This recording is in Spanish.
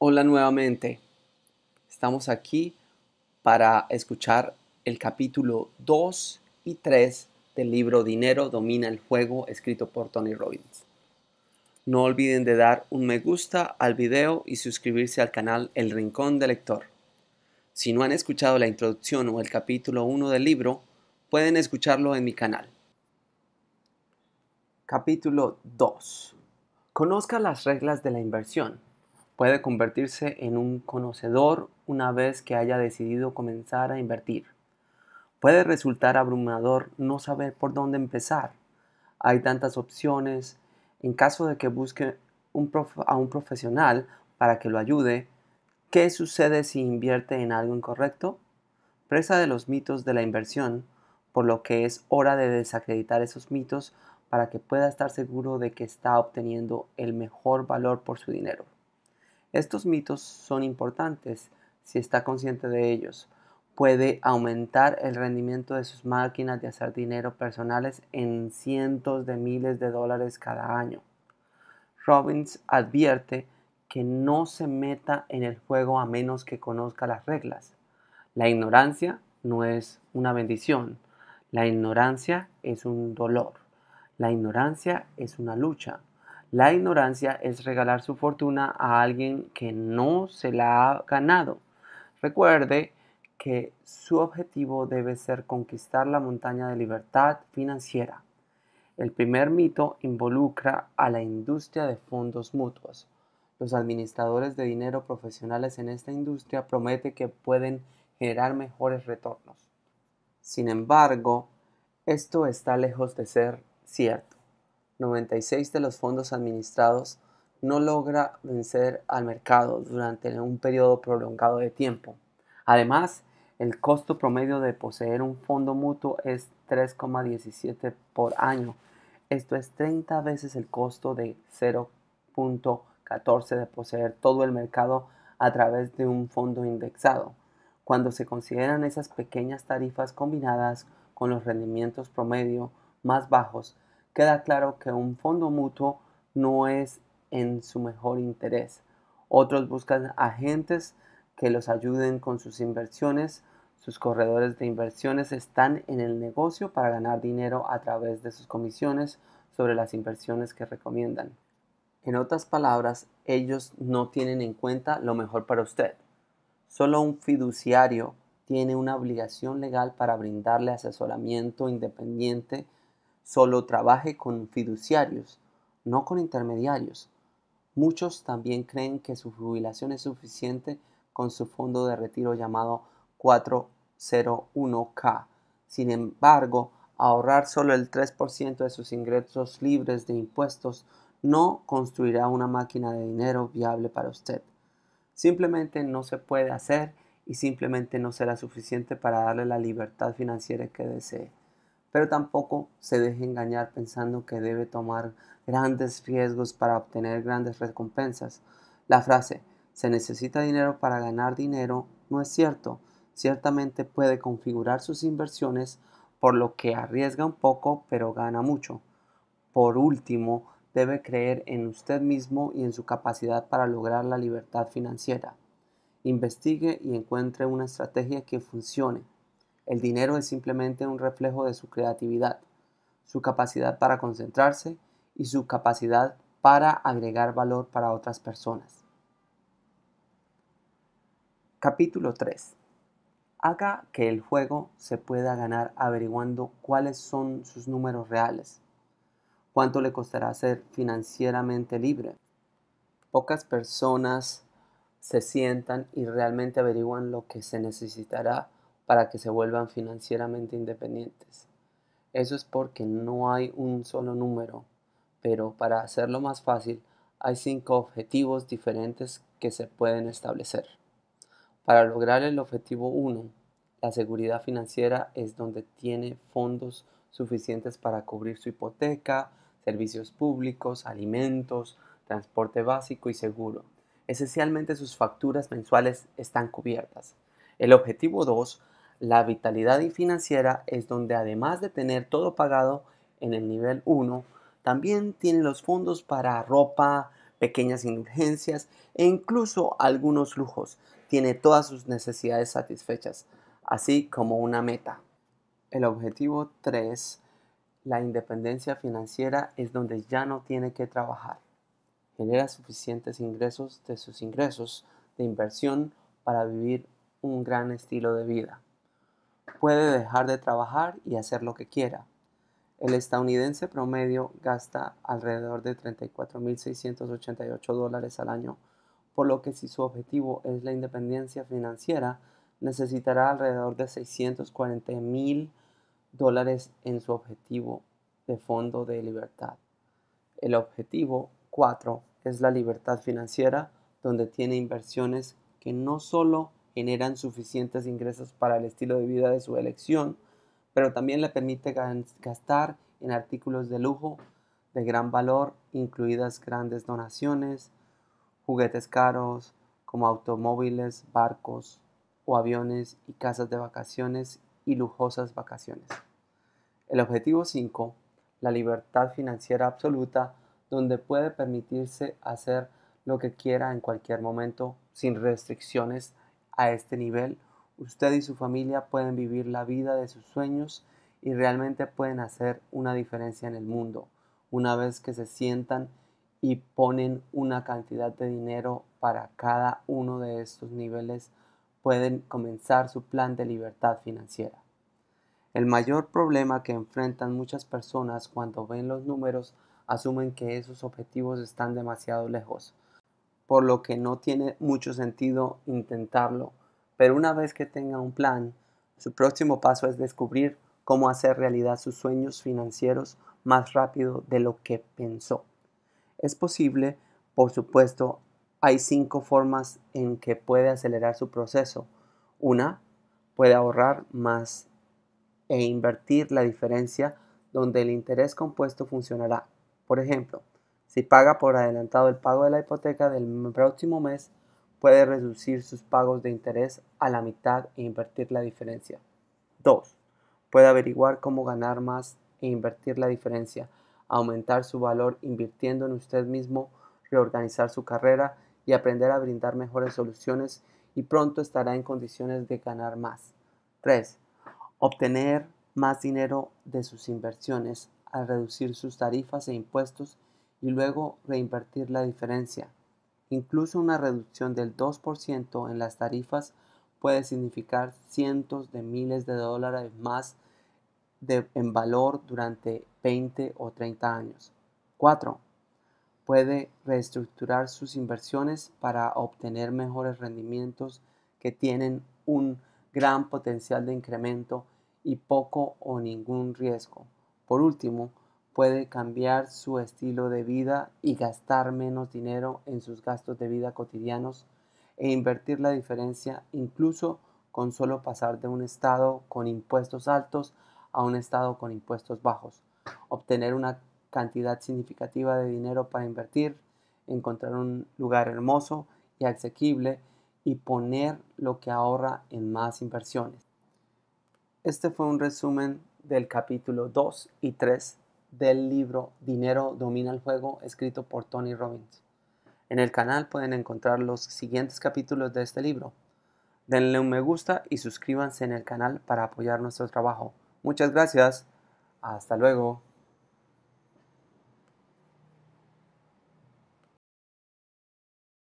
Hola nuevamente. Estamos aquí para escuchar el capítulo 2 y 3 del libro Dinero domina el juego escrito por Tony Robbins. No olviden de dar un me gusta al video y suscribirse al canal El Rincón del Lector. Si no han escuchado la introducción o el capítulo 1 del libro, pueden escucharlo en mi canal. Capítulo 2. Conozca las reglas de la inversión puede convertirse en un conocedor una vez que haya decidido comenzar a invertir. Puede resultar abrumador no saber por dónde empezar. Hay tantas opciones. En caso de que busque a un profesional para que lo ayude, ¿qué sucede si invierte en algo incorrecto? Presa de los mitos de la inversión, por lo que es hora de desacreditar esos mitos para que pueda estar seguro de que está obteniendo el mejor valor por su dinero. Estos mitos son importantes si está consciente de ellos. Puede aumentar el rendimiento de sus máquinas de hacer dinero personales en cientos de miles de dólares cada año. Robbins advierte que no se meta en el juego a menos que conozca las reglas. La ignorancia no es una bendición. La ignorancia es un dolor. La ignorancia es una lucha. La ignorancia es regalar su fortuna a alguien que no se la ha ganado. Recuerde que su objetivo debe ser conquistar la montaña de libertad financiera. El primer mito involucra a la industria de fondos mutuos. Los administradores de dinero profesionales en esta industria prometen que pueden generar mejores retornos. Sin embargo, esto está lejos de ser cierto. 96 de los fondos administrados no logra vencer al mercado durante un periodo prolongado de tiempo. Además, el costo promedio de poseer un fondo mutuo es 3,17 por año. Esto es 30 veces el costo de 0.14 de poseer todo el mercado a través de un fondo indexado. Cuando se consideran esas pequeñas tarifas combinadas con los rendimientos promedio más bajos, queda claro que un fondo mutuo no es en su mejor interés. Otros buscan agentes que los ayuden con sus inversiones. Sus corredores de inversiones están en el negocio para ganar dinero a través de sus comisiones sobre las inversiones que recomiendan. En otras palabras, ellos no tienen en cuenta lo mejor para usted. Solo un fiduciario tiene una obligación legal para brindarle asesoramiento independiente solo trabaje con fiduciarios, no con intermediarios. Muchos también creen que su jubilación es suficiente con su fondo de retiro llamado 401k. Sin embargo, ahorrar solo el 3% de sus ingresos libres de impuestos no construirá una máquina de dinero viable para usted. Simplemente no se puede hacer y simplemente no será suficiente para darle la libertad financiera que desee pero tampoco se deje engañar pensando que debe tomar grandes riesgos para obtener grandes recompensas. La frase se necesita dinero para ganar dinero no es cierto. Ciertamente puede configurar sus inversiones por lo que arriesga un poco pero gana mucho. Por último, debe creer en usted mismo y en su capacidad para lograr la libertad financiera. Investigue y encuentre una estrategia que funcione. El dinero es simplemente un reflejo de su creatividad, su capacidad para concentrarse y su capacidad para agregar valor para otras personas. Capítulo 3. Haga que el juego se pueda ganar averiguando cuáles son sus números reales. ¿Cuánto le costará ser financieramente libre? Pocas personas se sientan y realmente averiguan lo que se necesitará para que se vuelvan financieramente independientes. Eso es porque no hay un solo número, pero para hacerlo más fácil, hay cinco objetivos diferentes que se pueden establecer. Para lograr el objetivo 1, la seguridad financiera es donde tiene fondos suficientes para cubrir su hipoteca, servicios públicos, alimentos, transporte básico y seguro. Esencialmente sus facturas mensuales están cubiertas. El objetivo 2 la vitalidad y financiera es donde además de tener todo pagado en el nivel 1, también tiene los fondos para ropa, pequeñas indulgencias e incluso algunos lujos. Tiene todas sus necesidades satisfechas, así como una meta. El objetivo 3, la independencia financiera, es donde ya no tiene que trabajar. Genera suficientes ingresos de sus ingresos de inversión para vivir un gran estilo de vida puede dejar de trabajar y hacer lo que quiera. El estadounidense promedio gasta alrededor de 34.688 dólares al año, por lo que si su objetivo es la independencia financiera, necesitará alrededor de 640.000 dólares en su objetivo de fondo de libertad. El objetivo 4 es la libertad financiera, donde tiene inversiones que no solo generan suficientes ingresos para el estilo de vida de su elección, pero también le permite gastar en artículos de lujo de gran valor, incluidas grandes donaciones, juguetes caros como automóviles, barcos o aviones y casas de vacaciones y lujosas vacaciones. El objetivo 5, la libertad financiera absoluta, donde puede permitirse hacer lo que quiera en cualquier momento sin restricciones a este nivel, usted y su familia pueden vivir la vida de sus sueños y realmente pueden hacer una diferencia en el mundo una vez que se sientan y ponen una cantidad de dinero para cada uno de estos niveles pueden comenzar su plan de libertad financiera. El mayor problema que enfrentan muchas personas cuando ven los números asumen que esos objetivos están demasiado lejos, por lo que no tiene mucho sentido intentarlo. Pero una vez que tenga un plan, su próximo paso es descubrir cómo hacer realidad sus sueños financieros más rápido de lo que pensó. Es posible, por supuesto, hay cinco formas en que puede acelerar su proceso. Una, puede ahorrar más e invertir la diferencia donde el interés compuesto funcionará. Por ejemplo, si paga por adelantado el pago de la hipoteca del próximo mes, puede reducir sus pagos de interés a la mitad e invertir la diferencia. 2. Puede averiguar cómo ganar más e invertir la diferencia, aumentar su valor invirtiendo en usted mismo, reorganizar su carrera y aprender a brindar mejores soluciones y pronto estará en condiciones de ganar más. 3. Obtener más dinero de sus inversiones al reducir sus tarifas e impuestos y luego reinvertir la diferencia. Incluso una reducción del 2% en las tarifas puede significar cientos de miles de dólares más en valor durante 20 o 30 años. 4. Puede reestructurar sus inversiones para obtener mejores rendimientos que tienen un gran potencial de incremento y poco o ningún riesgo. Por último, puede cambiar su estilo de vida y gastar menos dinero en sus gastos de vida cotidianos e invertir la diferencia incluso con solo pasar de un estado con impuestos altos a un estado con impuestos bajos, obtener una cantidad significativa de dinero para invertir, encontrar un lugar hermoso y asequible y poner lo que ahorra en más inversiones. Este fue un resumen del capítulo 2 y 3 del libro Dinero domina el juego, escrito por Tony Robbins. En el canal pueden encontrar los siguientes capítulos de este libro. Denle un me gusta y suscríbanse en el canal para apoyar nuestro trabajo. Muchas gracias. Hasta luego.